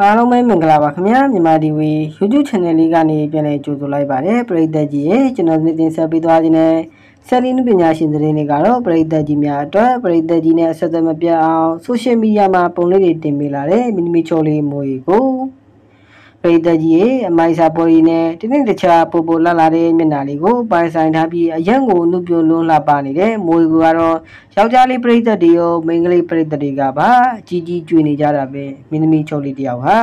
အားလုံးပဲမင်္ဂလာပါခင်ဗျာမြန်မာဒီဝီ YouTube channel လေးကနေပြန်လည်ကြိုဆိုလိုက်ပါတယ်ပရိသတ်ကြီးရေကျွန်တော်ဒီနေ့တင်ဆက်ပေးသွားခြင်းနဲ့ဆက်လင်းပညာရှင်သတင်းတွေကတော့ပရိသတ်ကြီးများအတွက်ပရိသတ်ကြီးနဲ့အဆက်အသွယ်မပြတ်အောင် social media မှာပုံလေးတွေတင်ပေးလာတဲ့မိနီမီချော်လေးမွေကိုပိတ်သက်ကြီးရဲ့အမိုက်စာပေါ်ရီနဲ့တနေ့တခြားပိုပိုလာလာတဲ့မျက်နှာလေးကိုပိုင်ဆိုင်ထားပြီးအယံကိုနှုတ်ပြလွန်းလှပနေတဲ့မိုးကူကတော့ယောက်ျားလေးပြိသက်တွေရောမိန်းကလေးပြိသက်တွေကပါအကြီးကြီးကျွေနေကြတာပဲမင်းသမီးချုပ်လေးတယောက်ဟာ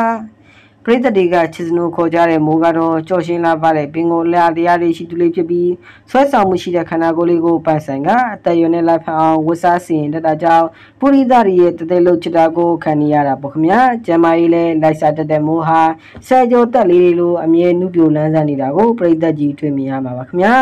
ပရိသတ်တွေကချစ်စနိုးခေါ်ကြတဲ့မိုးကတော့ကြော်ရှင်းလာပါတဲ့ပင်ကိုလာတရားတွေရှိသူလေးဖြစ်ပြီးဆွဲဆောင်မှုရှိတဲ့ခန္ဓာကိုယ်လေးကိုပိုင်ဆိုင်ကအသက်ရွယ်နဲ့လိုက်ဖက်အောင်ဝတ်စားစီရင်တတ်တာကြောင့်ပုရိသတွေရဲ့တသက်လုံးချစ်တာကိုခံနေရတာပေါ့ခင်ဗျာကျမ်းမာရေးလဲလိုက်စားတတ်တဲ့မိုးဟာဆဲကြောတက်လေးလေးလိုအမြဲနှုတ်ပြလန်းဆန်းနေတာကိုပရိသတ်ကြီးတွေ့မြင်ရမှာပါခင်ဗျာ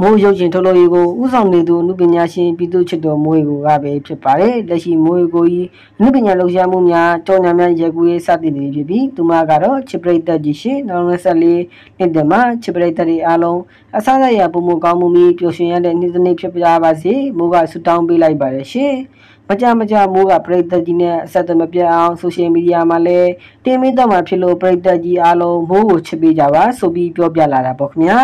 မိုးရုပ်ရှင်ထုတ်လုပ်ရေးကိုဦးဆောင်နေသူအမှုပညာရှင်ပြည်သူချစ်တော်မိုးကိုကပဲဖြစ်ပါတယ်လက်ရှိမိုးကိုကြီးအမှုပညာလှူရှားမှုများကြောင်းညာများရေကူရေးစတင်နေဖြစ်ပြီးသူမကတော့ချစ်ပရိသတ်ကြီးရှင်2024နှစ်တည်းမှာချစ်ပရိသတ်တွေအားလုံးအစားအစာပုံမကောင်းမှုမီပျော်ရွှင်ရတဲ့နေ့တစ်နေ့ဖြစ်ပါပါစေမိုးကဆုတောင်းပေးလိုက်ပါတယ်ရှင်မကြမကြမိုးကပရိသတ်ကြီးနဲ့အဆက်အသွယ်မပြတ်အောင်ဆိုရှယ်မီဒီယာမှာလည်းတင်မိတော့မှဖြစ်လို့ပရိသတ်ကြီးအားလုံးမိုးကိုချစ်ပေးကြပါဆိုပြီးပြောပြလာတာပေါ့ခင်ဗျာ